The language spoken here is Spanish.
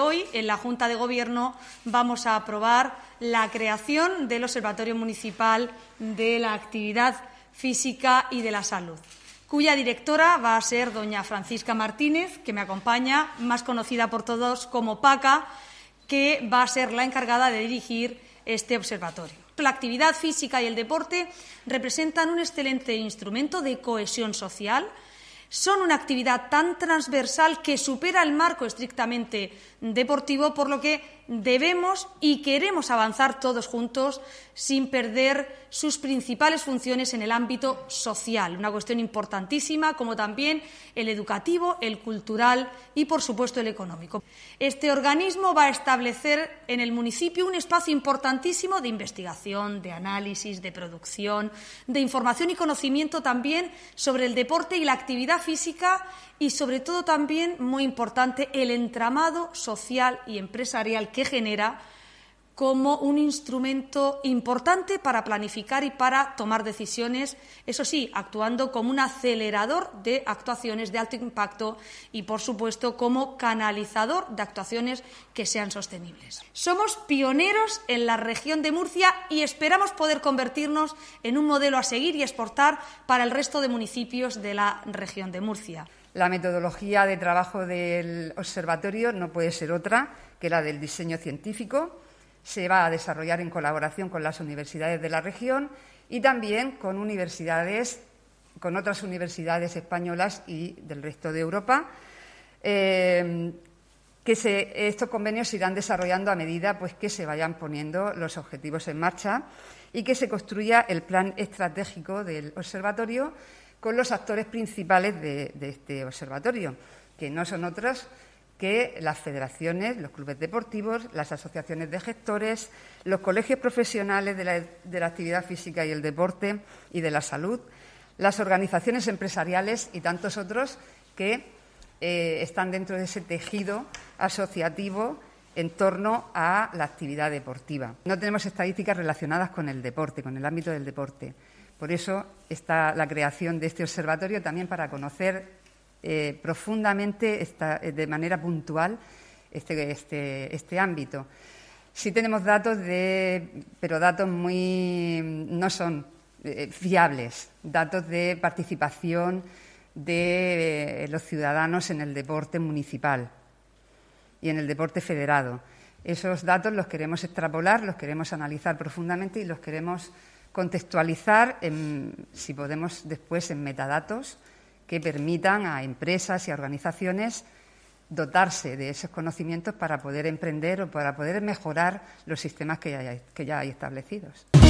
Hoy en la Junta de Gobierno vamos a aprobar la creación del Observatorio Municipal de la Actividad Física y de la Salud, cuya directora va a ser doña Francisca Martínez, que me acompaña, más conocida por todos como Paca, que va a ser la encargada de dirigir este observatorio. La actividad física y el deporte representan un excelente instrumento de cohesión social, son una actividad tan transversal que supera el marco estrictamente deportivo, por lo que debemos y queremos avanzar todos juntos sin perder sus principales funciones en el ámbito social, una cuestión importantísima, como también el educativo, el cultural y, por supuesto, el económico. Este organismo va a establecer en el municipio un espacio importantísimo de investigación, de análisis, de producción, de información y conocimiento también sobre el deporte y la actividad física y sobre todo también, muy importante, el entramado social y empresarial que genera como un instrumento importante para planificar y para tomar decisiones, eso sí, actuando como un acelerador de actuaciones de alto impacto y, por supuesto, como canalizador de actuaciones que sean sostenibles. Somos pioneros en la región de Murcia y esperamos poder convertirnos en un modelo a seguir y exportar para el resto de municipios de la región de Murcia. La metodología de trabajo del observatorio no puede ser otra que la del diseño científico se va a desarrollar en colaboración con las universidades de la región y también con universidades, con otras universidades españolas y del resto de Europa. Eh, que estos convenios se irán desarrollando a medida pues, que se vayan poniendo los objetivos en marcha y que se construya el plan estratégico del observatorio con los actores principales de, de este observatorio, que no son otros que las federaciones, los clubes deportivos, las asociaciones de gestores, los colegios profesionales de la, actividad física y el deporte y de la salud, las organizaciones empresariales y tantos otros que eh, están dentro de ese tejido asociativo en torno a la actividad deportiva. No tenemos estadísticas relacionadas con el deporte, con el ámbito del deporte. Por eso está la creación de este observatorio también para conocer eh, profundamente, eh, de manera puntual, este, este, este ámbito. Sí tenemos datos pero datos muy no son eh, fiables, datos de participación de los ciudadanos en el deporte municipal y en el deporte federado. Esos datos los queremos extrapolar, los queremos analizar profundamente y los queremos contextualizar, si podemos después, en metadatos que permitan a empresas y a organizaciones dotarse de esos conocimientos para poder emprender o para poder mejorar los sistemas que ya hay, que ya hay establecidos.